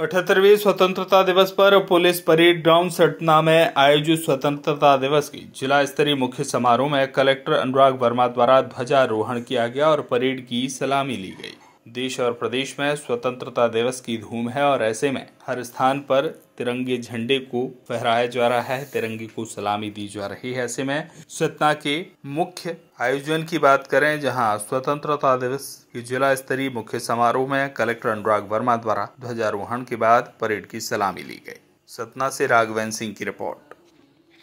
अठहत्तरवीं स्वतंत्रता दिवस पर पुलिस परेड ग्राउंड सटना में आयोजित स्वतंत्रता दिवस की जिला स्तरीय मुख्य समारोह में कलेक्टर अनुराग वर्मा द्वारा ध्वजारोहण किया गया और परेड की सलामी ली गई देश और प्रदेश में स्वतंत्रता दिवस की धूम है और ऐसे में हर स्थान पर तिरंगे झंडे को फहराया जा रहा है तिरंगे को सलामी दी जा रही है ऐसे में सतना के मुख्य आयोजन की बात करें जहां स्वतंत्रता दिवस के जिला स्तरीय मुख्य समारोह में कलेक्टर अनुराग वर्मा द्वारा ध्वजारोहण के बाद परेड की सलामी ली गई सतना से राघवेंद्र सिंह की रिपोर्ट